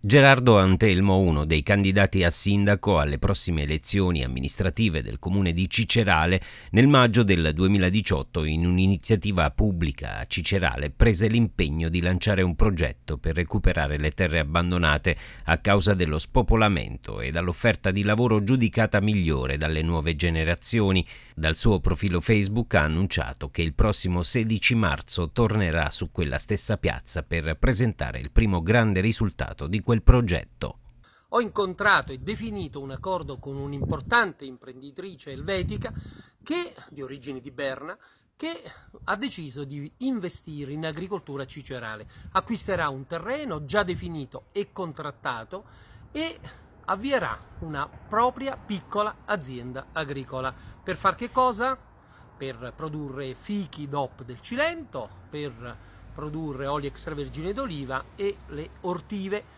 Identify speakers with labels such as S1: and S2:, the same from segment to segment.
S1: Gerardo Antelmo, uno dei candidati a sindaco alle prossime elezioni amministrative del comune di Cicerale, nel maggio del 2018 in un'iniziativa pubblica a Cicerale prese l'impegno di lanciare un progetto per recuperare le terre abbandonate a causa dello spopolamento e dall'offerta di lavoro giudicata migliore dalle nuove generazioni. Dal suo profilo Facebook ha annunciato che il prossimo 16 marzo tornerà su quella stessa piazza per presentare il primo grande risultato di quel progetto.
S2: Ho incontrato e definito un accordo con un'importante imprenditrice elvetica che, di origini di Berna che ha deciso di investire in agricoltura cicerale. Acquisterà un terreno già definito e contrattato e avvierà una propria piccola azienda agricola. Per far che cosa? Per produrre fichi DOP del Cilento, per produrre olio extravergine d'oliva e le ortive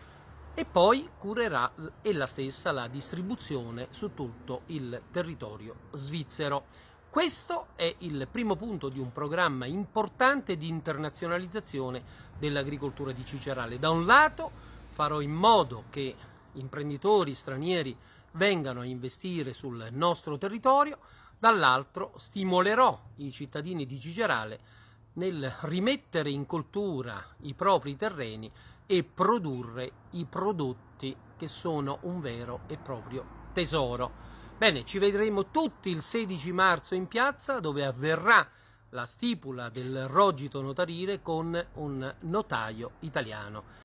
S2: e poi curerà ella stessa la distribuzione su tutto il territorio svizzero. Questo è il primo punto di un programma importante di internazionalizzazione dell'agricoltura di Cicerale. Da un lato farò in modo che imprenditori stranieri vengano a investire sul nostro territorio, dall'altro stimolerò i cittadini di Cicerale a nel rimettere in coltura i propri terreni e produrre i prodotti che sono un vero e proprio tesoro. Bene, ci vedremo tutti il 16 marzo in piazza dove avverrà la stipula del rogito notarile con un notaio italiano.